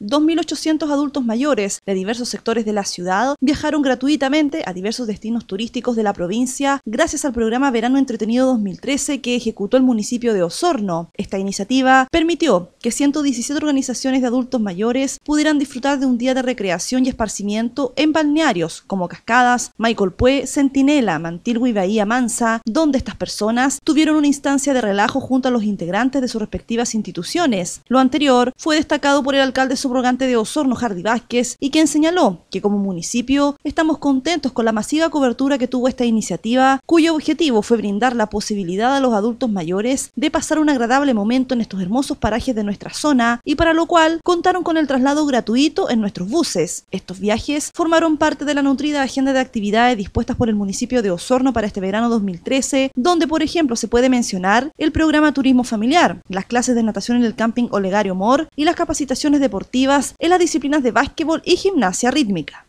2.800 adultos mayores de diversos sectores de la ciudad viajaron gratuitamente a diversos destinos turísticos de la provincia gracias al programa Verano Entretenido 2013 que ejecutó el municipio de Osorno. Esta iniciativa permitió que 117 organizaciones de adultos mayores pudieran disfrutar de un día de recreación y esparcimiento en balnearios como Cascadas, Michael Pue, Centinela, Mantilgo y Bahía Mansa, donde estas personas tuvieron una instancia de relajo junto a los integrantes de sus respectivas instituciones. Lo anterior fue destacado por el alcalde subrogante de Osorno, Jardi Vázquez, y quien señaló que como municipio estamos contentos con la masiva cobertura que tuvo esta iniciativa, cuyo objetivo fue brindar la posibilidad a los adultos mayores de pasar un agradable momento en estos hermosos parajes de nuestra zona y para lo cual contaron con el traslado gratuito en nuestros buses. Estos viajes formaron parte de la nutrida agenda de actividades dispuestas por el municipio de Osorno para este verano 2013, donde por ejemplo se puede mencionar el programa Turismo Familiar, las clases de natación en el camping Olegario Mor y las capacitaciones deportivas en las disciplinas de básquetbol y gimnasia rítmica.